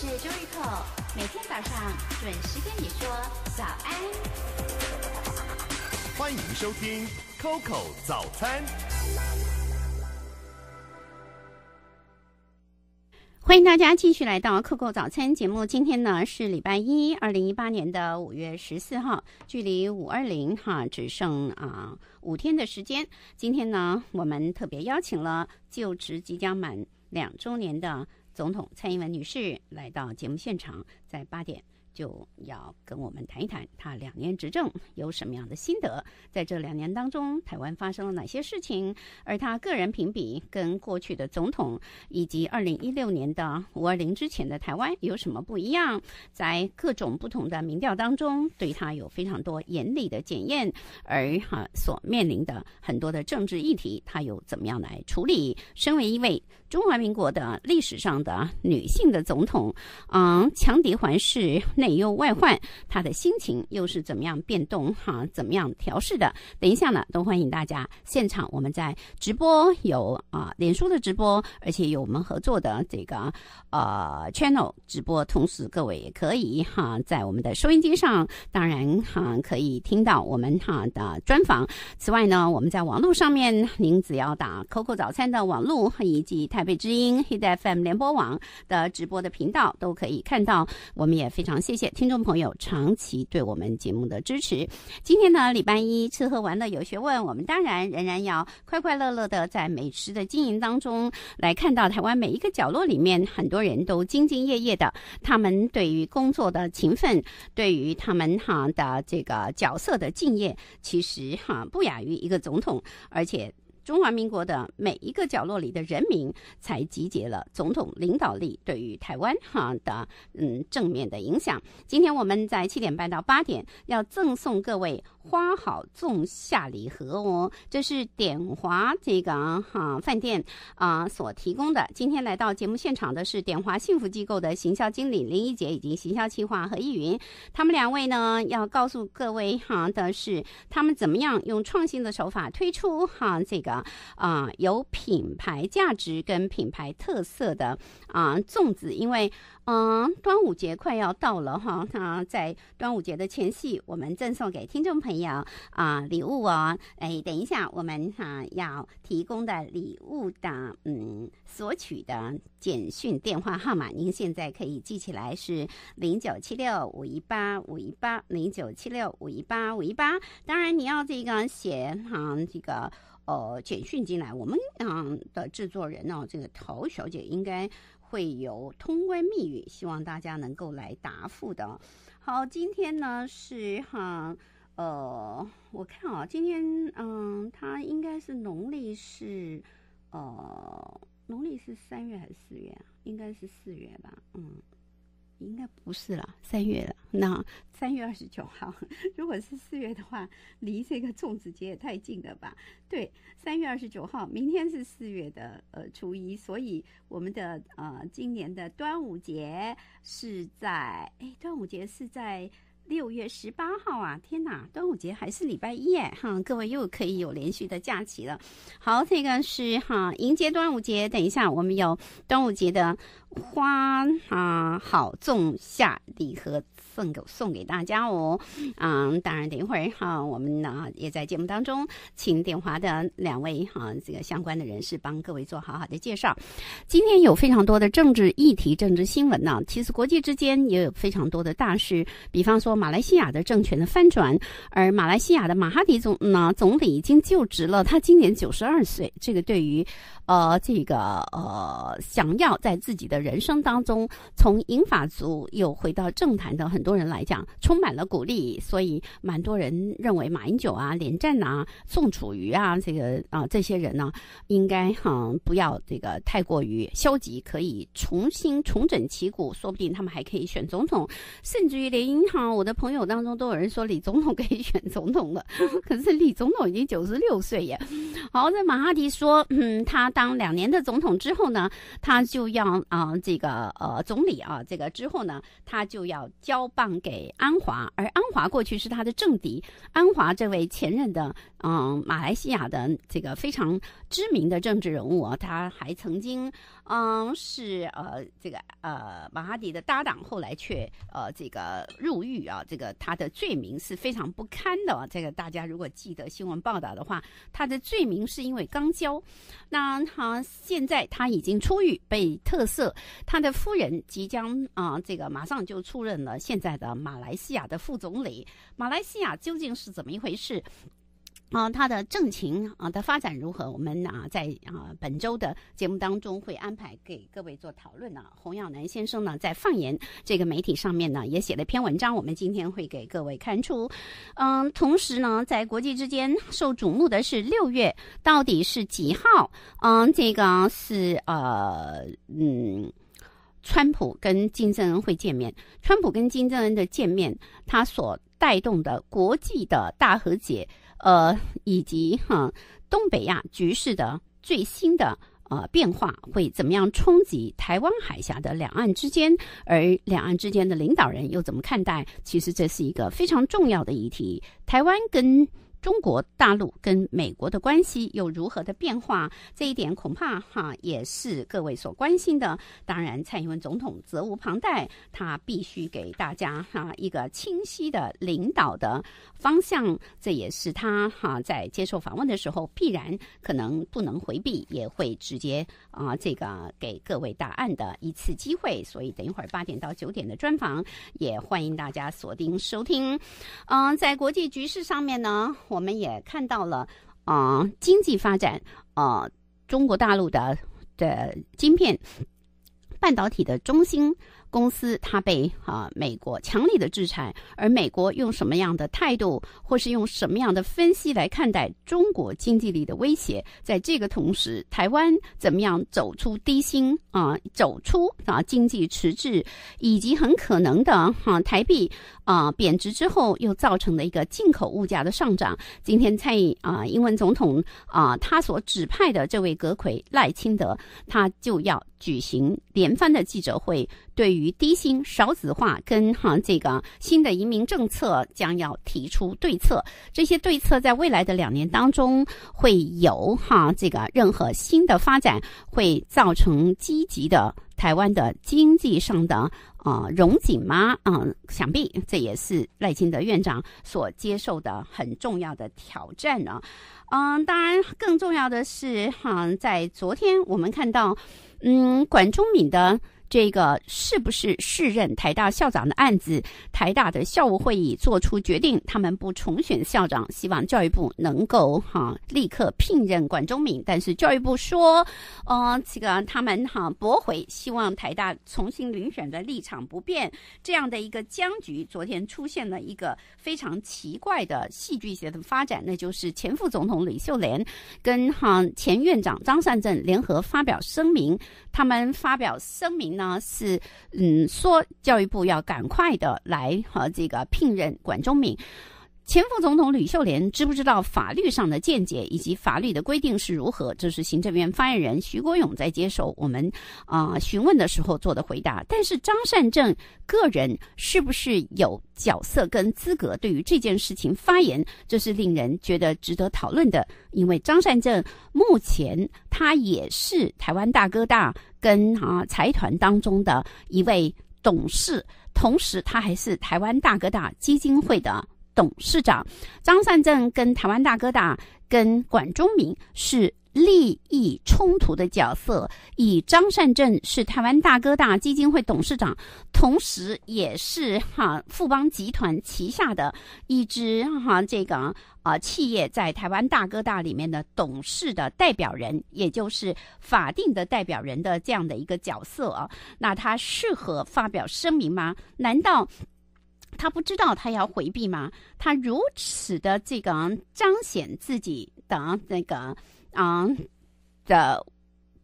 是周日口，每天早上准时跟你说早安。欢迎收听 Coco 早餐。欢迎大家继续来到 Coco 早餐节目。今天呢是礼拜一，二零一八年的五月十四号，距离五二零哈只剩啊五天的时间。今天呢，我们特别邀请了就职即将满两周年的。总统蔡英文女士来到节目现场，在八点。就要跟我们谈一谈他两年执政有什么样的心得，在这两年当中，台湾发生了哪些事情，而他个人评比跟过去的总统以及二零一六年的五二零之前的台湾有什么不一样？在各种不同的民调当中，对他有非常多严厉的检验，而哈所面临的很多的政治议题，他又怎么样来处理？身为一位中华民国的历史上的女性的总统，嗯，强敌环视。内忧外患，他的心情又是怎么样变动？哈，怎么样调试的？等一下呢，都欢迎大家现场，我们在直播有啊，脸书的直播，而且有我们合作的这个呃 channel 直播。同时，各位也可以哈，在我们的收音机上，当然哈可以听到我们哈的专访。此外呢，我们在网络上面，您只要打 COCO 早餐的网络，以及台北之音 h t FM 联播网的直播的频道，都可以看到。我们也非常喜。谢谢听众朋友长期对我们节目的支持。今天呢，礼拜一，吃喝玩乐有学问。我们当然仍然要快快乐乐的在美食的经营当中来看到台湾每一个角落里面，很多人都兢兢业业的。他们对于工作的勤奋，对于他们哈的这个角色的敬业，其实哈不亚于一个总统，而且。中华民国的每一个角落里的人民，才集结了总统领导力对于台湾哈的嗯正面的影响。今天我们在七点半到八点要赠送各位。花好粽下礼盒哦，这是典华这个哈饭店啊所提供的。今天来到节目现场的是典华幸福机构的行销经理林一杰以及行销企划何一云，他们两位呢要告诉各位哈的是，他们怎么样用创新的手法推出哈这个啊有品牌价值跟品牌特色的啊粽子，因为。嗯，端午节快要到了哈，那在端午节的前夕，我们赠送给听众朋友啊礼物啊，哎，等一下，我们哈要提供的礼物的，嗯，索取的简讯电话号码，您现在可以记起来是零九七六五一八五一八零九七六五一八五一八，当然你要这个写哈这个呃简讯进来，我们啊的制作人呢，这个陶小姐应该。会有通关密语，希望大家能够来答复的。好，今天呢是哈呃，我看啊，今天嗯，它应该是农历是呃农历是三月还是四月啊？应该是四月吧，嗯。应该不是了，三月了。那 三月二十九号，如果是四月的话，离这个粽子节也太近了吧？对，三月二十九号，明天是四月的呃初一，所以我们的呃今年的端午节是在哎，端午节是在六月十八号啊！天哪，端午节还是礼拜一哎哈，各位又可以有连续的假期了。好，这个是哈，迎接端午节。等一下，我们有端午节的。花啊，好，种下礼盒送给送给大家哦。啊，当然，等一会儿哈，我们呢也在节目当中请电华的两位哈这个相关的人士帮各位做好好的介绍。今天有非常多的政治议题、政治新闻呢。其实国际之间也有非常多的大事，比方说马来西亚的政权的翻转，而马来西亚的马哈迪总呢总理已经就职了，他今年九十二岁。这个对于呃这个呃想要在自己的人生当中，从英法族又回到政坛的很多人来讲，充满了鼓励。所以，蛮多人认为马英九啊、连战啊、宋楚瑜啊，这个啊这些人呢，应该哈不要这个太过于消极，可以重新重整旗鼓，说不定他们还可以选总统，甚至于连哈我的朋友当中都有人说李总统可以选总统了。可是李总统已经九十六岁耶。好，在马哈迪说，嗯，他当两年的总统之后呢，他就要啊。这个呃总理啊，这个之后呢，他就要交棒给安华，而安华过去是他的政敌。安华这位前任的嗯，马来西亚的这个非常知名的政治人物啊，他还曾经嗯是呃这个呃马哈迪的搭档，后来却呃这个入狱啊，这个他的罪名是非常不堪的。啊，这个大家如果记得新闻报道的话，他的罪名是因为刚交，那他现在他已经出狱，被特赦。他的夫人即将啊，这个马上就出任了现在的马来西亚的副总理。马来西亚究竟是怎么一回事？啊，他的政情啊的发展如何？我们啊，在啊本周的节目当中会安排给各位做讨论呢。洪耀南先生呢，在放言这个媒体上面呢，也写了篇文章，我们今天会给各位刊出。嗯，同时呢，在国际之间受瞩目的是六月到底是几号？嗯，这个是呃，嗯，川普跟金正恩会见面。川普跟金正恩的见面，他所带动的国际的大和解。呃，以及哈，东北亚局势的最新的呃变化会怎么样冲击台湾海峡的两岸之间？而两岸之间的领导人又怎么看待？其实这是一个非常重要的议题。台湾跟。中国大陆跟美国的关系又如何的变化？这一点恐怕哈也是各位所关心的。当然，蔡英文总统责无旁贷，他必须给大家哈一个清晰的领导的方向。这也是他哈在接受访问的时候必然可能不能回避，也会直接啊这个给各位答案的一次机会。所以，等一会儿八点到九点的专访也欢迎大家锁定收听。嗯，在国际局势上面呢？我们也看到了啊，经济发展，呃，中国大陆的的晶片半导体的中心公司，它被啊美国强力的制裁，而美国用什么样的态度，或是用什么样的分析来看待中国经济力的威胁？在这个同时，台湾怎么样走出低薪啊，走出啊经济迟滞，以及很可能的哈台币。啊，贬值之后又造成的一个进口物价的上涨。今天英啊，英文总统啊，他所指派的这位阁魁赖清德，他就要举行连番的记者会，对于低薪少子化跟哈这个新的移民政策将要提出对策。这些对策在未来的两年当中会有哈这个任何新的发展，会造成积极的。台湾的经济上的啊融景吗？啊，想必这也是赖清德院长所接受的很重要的挑战啊。嗯，当然更重要的是，哈，在昨天我们看到，嗯，管中敏的。这个是不是适任台大校长的案子？台大的校务会议做出决定，他们不重选校长，希望教育部能够哈立刻聘任管中敏。但是教育部说，嗯，这个他们哈驳回，希望台大重新遴选的立场不变。这样的一个僵局，昨天出现了一个非常奇怪的戏剧性的发展，那就是前副总统李秀莲跟哈前院长张善政联合发表声明，他们发表声明。那是，嗯，说教育部要赶快的来和这个聘任管中敏。前副总统吕秀莲知不知道法律上的见解以及法律的规定是如何？这是行政院发言人徐国勇在接受我们啊询问的时候做的回答。但是张善政个人是不是有角色跟资格对于这件事情发言，这是令人觉得值得讨论的。因为张善政目前他也是台湾大哥大跟啊财团当中的一位董事，同时他还是台湾大哥大基金会的。董事长张善政跟台湾大哥大跟管中明是利益冲突的角色。以张善政是台湾大哥大基金会董事长，同时也是哈富邦集团旗下的一支哈这个啊企业，在台湾大哥大里面的董事的代表人，也就是法定的代表人的这样的一个角色啊，那他适合发表声明吗？难道？他不知道他要回避吗？他如此的这个彰显自己的那个嗯的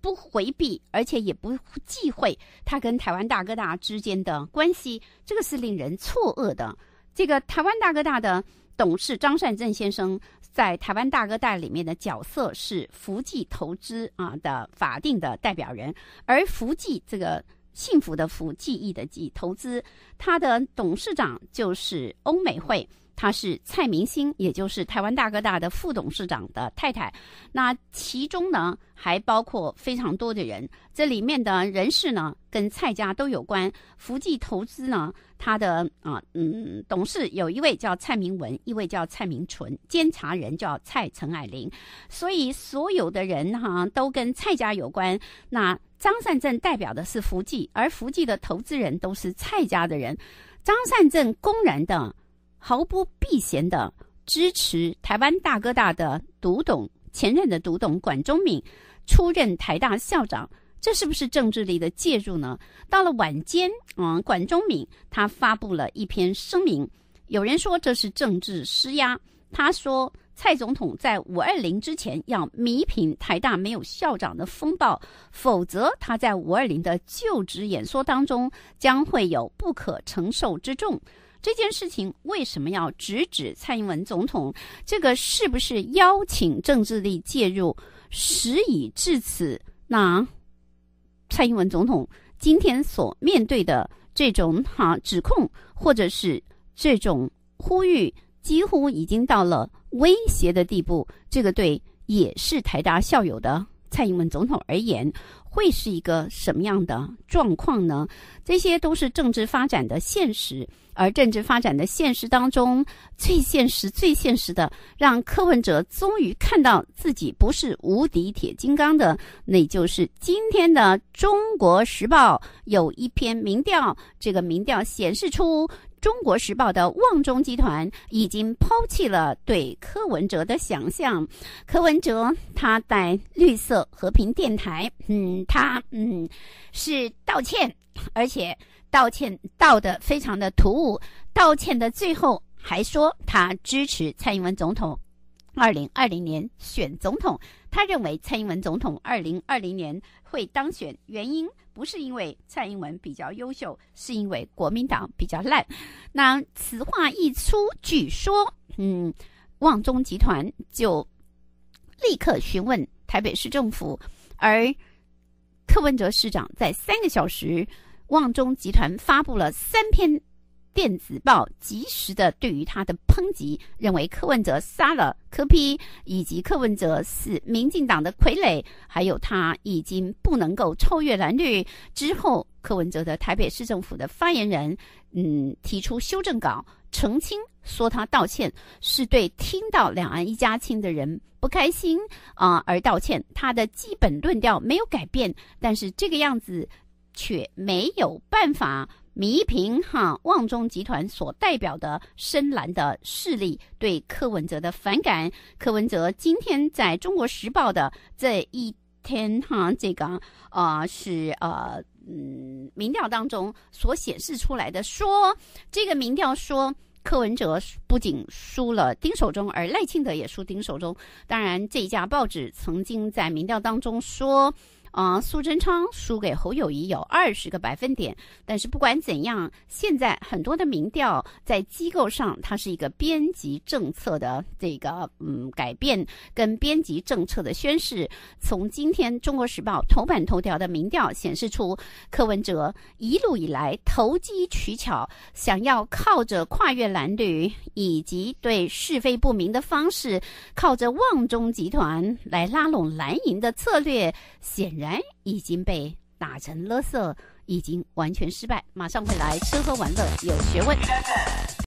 不回避，而且也不忌讳他跟台湾大哥大之间的关系，这个是令人错愕的。这个台湾大哥大的董事张善政先生在台湾大哥大里面的角色是福记投资啊的法定的代表人，而福记这个。幸福的福，记忆的记，投资。他的董事长就是欧美惠，她是蔡明星，也就是台湾大哥大的副董事长的太太。那其中呢，还包括非常多的人，这里面的人事呢，跟蔡家都有关。福记投资呢，他的啊嗯董事有一位叫蔡明文，一位叫蔡明纯，监察人叫蔡陈爱玲。所以所有的人哈，都跟蔡家有关。那。张善政代表的是福记，而福记的投资人都是蔡家的人。张善政公然的、毫不避嫌的支持台湾大哥大的独董，前任的独董管中敏出任台大校长，这是不是政治力的介入呢？到了晚间，嗯，管中敏他发布了一篇声明，有人说这是政治施压。他说。蔡总统在五二零之前要弥平台大没有校长的风暴，否则他在五二零的就职演说当中将会有不可承受之重。这件事情为什么要直指蔡英文总统？这个是不是邀请政治力介入？时已至此，那蔡英文总统今天所面对的这种哈指控，或者是这种呼吁，几乎已经到了。威胁的地步，这个对也是台大校友的蔡英文总统而言，会是一个什么样的状况呢？这些都是政治发展的现实，而政治发展的现实当中最现实、最现实的，让柯文哲终于看到自己不是无敌铁金刚的，那就是今天的《中国时报》有一篇民调，这个民调显示出。中国时报的旺中集团已经抛弃了对柯文哲的想象。柯文哲他在绿色和平电台，嗯，他嗯是道歉，而且道歉道的非常的突兀。道歉的最后还说他支持蔡英文总统。二零二零年选总统，他认为蔡英文总统二零二零年会当选，原因不是因为蔡英文比较优秀，是因为国民党比较烂。那此话一出，据说，嗯，旺中集团就立刻询问台北市政府，而柯文哲市长在三个小时，旺中集团发布了三篇。电子报及时的对于他的抨击，认为柯文哲杀了柯批，以及柯文哲是民进党的傀儡，还有他已经不能够超越蓝绿。之后，柯文哲的台北市政府的发言人，嗯，提出修正稿澄清，说他道歉是对听到“两岸一家亲”的人不开心啊而道歉。他的基本论调没有改变，但是这个样子却没有办法。弥平哈，旺中集团所代表的深蓝的势力对柯文哲的反感。柯文哲今天在中国时报的这一天哈，这个呃是呃嗯民调当中所显示出来的。说这个民调说柯文哲不仅输了丁守中，而赖清德也输丁守中。当然，这家报纸曾经在民调当中说。嗯，苏贞昌输给侯友谊有二十个百分点，但是不管怎样，现在很多的民调在机构上，它是一个编辑政策的这个嗯改变，跟编辑政策的宣示。从今天《中国时报》头版头条的民调显示出，柯文哲一路以来投机取巧，想要靠着跨越蓝绿，以及对是非不明的方式，靠着旺中集团来拉拢蓝营的策略，显然。然已经被打成了色，已经完全失败。马上回来，吃喝玩乐有学问。